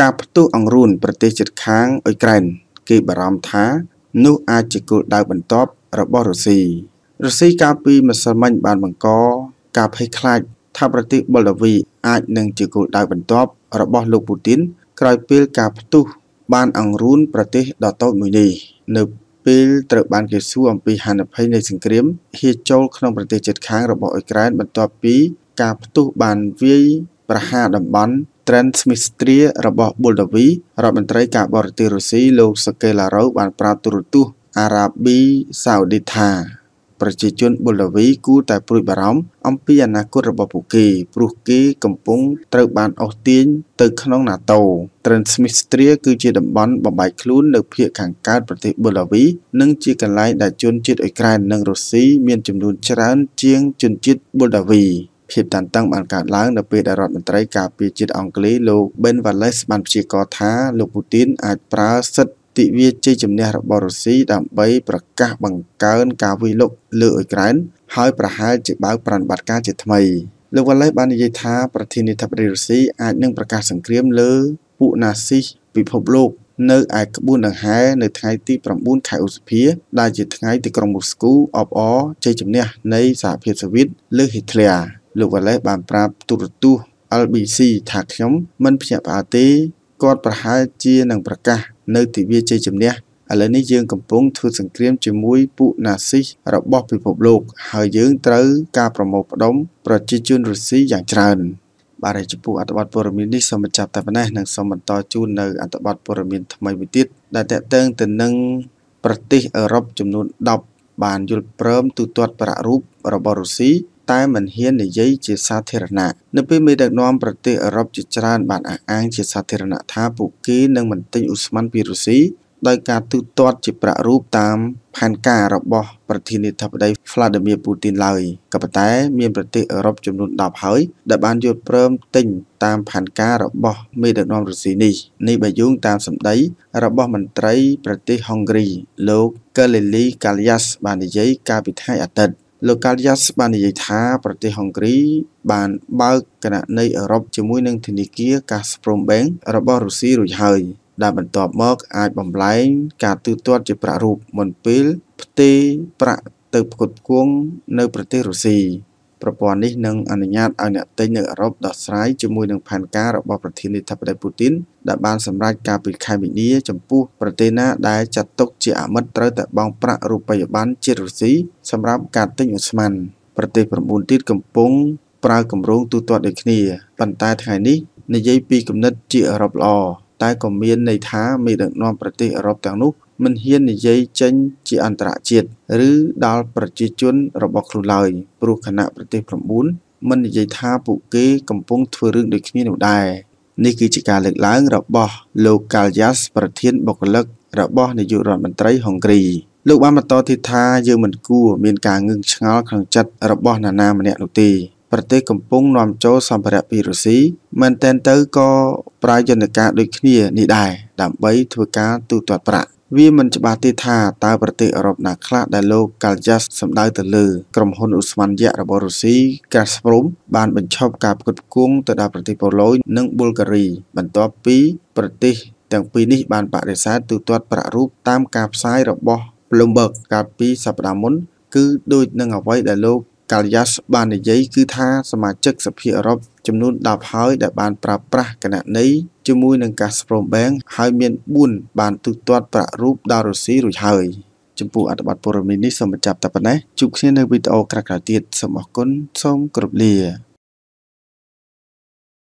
ការផ្ទុះអង្រួនប្រទេសជិតខាងអ៊ុយក្រែនគេបារម្ភថានោះអាចជាគោលដៅបន្ទាប់របស់រុស្ស៊ីរុស្ស៊ីកាលពីម្សិលមិញបាន បង្ក ការភ័យខ្លាចថាប្រទេសបូឡាវីអាចនឹងជាគោលដៅបន្ទាប់ របស់លោកពូទីន ក្រោយពេលការផ្ទុះ បានអង្រួនប្រទេសដ៏តូចមួយនេះនៅពេលត្រូវបានគេសួរអំពីហានិភ័យនៃសង្គ្រាមហៀចូលក្នុងប្រទេសជិតខាងរបស់អ៊ុយក្រែនបន្ទាប់ពីការផ្ទុះបានវាយប្រហារតំបន់ Trent Smith-Tria របស់ Moldavia រដ្ឋមន្ត្រីការបរទេសរុស្ស៊ីលោក Sergei Lavrov បានប្រាប់ទូរទស្សន៍ Arabia Saudi ថាប្រជាជនប៊ុលដាវីគួរតែព្រួយបារម្ភអំពីអនាគតរបស់ពួកគេ ព្រោះគេកំពុងត្រូវបានអូសទាញទៅក្នុង NATO Transnistria គឺជាតំបន់បំបែកខ្លួននៅភាគខាងកើតប្រទេសប៊ុលដាវីនិងជាកន្លែងដែលជនជាតិអ៊ុយក្រែននិងរុស្ស៊ីមានចំនួនច្រើន ជាងជនជាតិប៊ុលដាវីភាពតានតឹងបានកើតឡើងនៅពេលដែលរដ្ឋមន្ត្រីការពារជាតិអង់គ្លេសលោក Ben Wallace បានព្យាករណ៍ថា លោកពូទីនអាចប្រើសិទ្ធិទិវាជ័យជំនះរបស់រុស្ស៊ីដើម្បីប្រកាសបង្កើនការវាយលុកលើអ៊ុយក្រែនហើយប្រហែលជាបើកប្រតិបត្តិការជាថ្មីលោកវ៉ាឡេសបាននិយាយថាប្រធានាធិបតីរុស្ស៊ីអាចនឹងប្រកាសសង្គ្រាមលើពួកណាស៊ីសពិភពលោក នៅឯក្បួនដង្ហែនៅថ្ងៃទី9ខែឧសភាដែលជាថ្ងៃទីក្រុងមូស្គូអបអរជ័យជំនះនៃសហភាពសូវៀតលើហ៊ីតលែរលោកវ៉ាឡេបានប្រាប់ទូរទស្សន៍ LBC ថាខ្ញុំមិន ភ្ញាក់ផ្អើលទេគាត់ប្រហែលជានឹងប្រកាសនៅទិវាជ័យជំនះឥឡូវនេះយើងកំពុងធ្វើសង្គ្រាមជាមួយពួកណាស៊ីសរបស់ពិភពលោក ហើយយើងត្រូវការប្រមូលផ្ដុំ ប្រជាជនរុស្ស៊ីយ៉ាងច្រើនបាទចំពោះអត្ថបទព័ត៌មាននេះសូមបញ្ចប់តែប៉ុណ្ណេះនិងសូមបន្តជូននៅអត្ថបទព័ត៌មានថ្មីមួយទៀតដែលតកតឹងទៅនឹងប្រទេសអឺរ៉ុបចំនួន10បានយល់ព្រមទូទាត់ប្រាក់រូបរបស់រុស្ស៊ីតែមិនហ៊ាននិយាយជាសាធារណៈនៅពេលមេដឹកនាំប្រទេសអឺរ៉ុបជាច្រើន បានអះអាងជាសាធារណៈថាពួកគេនឹងមិនទិញឧស្ម័នពីរុស្ស៊ីដោយការទូទាត់ជាប្រាក់រូបតាមផែនការរបស់ ប្រធានាធិបតី Vladimir Putin ឡើយក៏ប៉ុន្តែមានប្រទេសអឺរ៉ុបចំនួន10ហើយដែលបានយល់ព្រមទិញតាមផែនការរបស់មេដឹកនាំរុស្ស៊ីនេះ នេះបើយោងតាមសម្ដីរបស់មន្ត្រី ប្រទេសហុងគ្រី លោក Kaleli Kalias បាននិយាយកាលពីថ្ងៃអាទិត្យលោកកាលយ៉ាសបាននិយាយថាប្រទេសហុងគ្រី បានបើកគណនីអឺរ៉ុបជាមួយនឹងធនាគារ Gazprom Bank របស់រុស្ស៊ីរួចហើយដែលបន្ទាប់មក អាចបំលែងការទូទាត់ជាប្រាក់រូបមុនពេលផ្ទេរប្រាក់ទៅផ្គត់ផ្គង់នៅ ប្រទេសរុស្ស៊ីប្រព័ន្ធនេះនឹងអនុញ្ញាតឲ្យអ្នកទិញនៅអឺរ៉ុបដោះស្រាយជាមួយនឹងផែនការរបស់ប្រធានាធិបតីពូទីនដែលបានសម្រេចការពីខែមីនាចំពោះប្រទេសណាដែលចាត់ទុកជាអមិត្តត្រូវតែបង់ប្រាក់រូបិយប័ណ្ណជាតិរុស្ស៊ីសម្រាប់ការទិញឧស្ម័នប្រទេស9ទៀតកំពុងប្រើគម្រោងទូទាត់ដូចគ្នាប៉ុន្តែថ្ងៃនេះនិយាយពីគំនិតជាអឺរ៉ុបល្អតែក៏មានន័យថាមេដឹកនាំប្រទេសអឺរ៉ុបទាំងនោះមិនហ៊ាននិយាយចេញជាអន្តរជាតិឬដល់ប្រជាជនរបស់ខ្លួនឡើយព្រោះគណៈប្រទេស9មិននិយាយថាពួកគេកំពុងធ្វើរឿងដូចគ្នានោះដែរនេះគឺជាការលើកឡើងរបស់លោក Kaljas ប្រធានបុគ្គលិករបស់នាយករដ្ឋមន្ត្រីហុងគ្រីលោកបានបន្តទៀតថាយើងមិនគួរមានការងឿងឆ្ងល់ក្នុងចិត្តរបស់នារីម្នាក់នោះទេប្រទេសកំពុងនាំចូលសម្ភារៈពីរុស្ស៊ីមែនតែនទៅក៏ប្រើយន្តការដូចគ្នានេះដែរដើម្បីធ្វើការទូទាត់ប្រាក់វាមិនច្បាស់ទេថាតើប្រទេសអឺរ៉ុបណាខ្លះដែលលោក Kaljas សម្ដៅទៅលើក្រុមហ៊ុនឧស្ម័នយៈរបស់រុស្ស៊ី Gazprom បានបញ្ឈប់ការផ្គត់ផ្គង់ទៅដល់ប្រទេសប៉ូឡូញនិងប៊ុលហ្គារី បន្ទាប់ពី ប្រទេសទាំងពីរនេះបានបដិសេធទូទាត់ប្រាក់រូបតាមការផ្សាយរបស់ Bloomberg កាលពីសប្តាហ៍មុនគឺដូចនឹងអ្វីដែលលោកកាលយ៉ាសបាននិយាយគឺថា សមាជិកសភាអឺរ៉ុបចំនួន10ហើយដែលបានប្រើប្រាស់គណនីជាមួយនឹងកាសព្រមបែងហើយមាន4បានទូទាត់ប្រាក់រូបដល់រុស្ស៊ីរួចហើយ ចំពោះអត្ថបទព័ត៌មាននេះសូមបញ្ចប់តែប៉ុណ្ណេះជួបគ្នានៅវីដេអូក្រោយៗទៀតសូមអរគុណសូមគោរពលា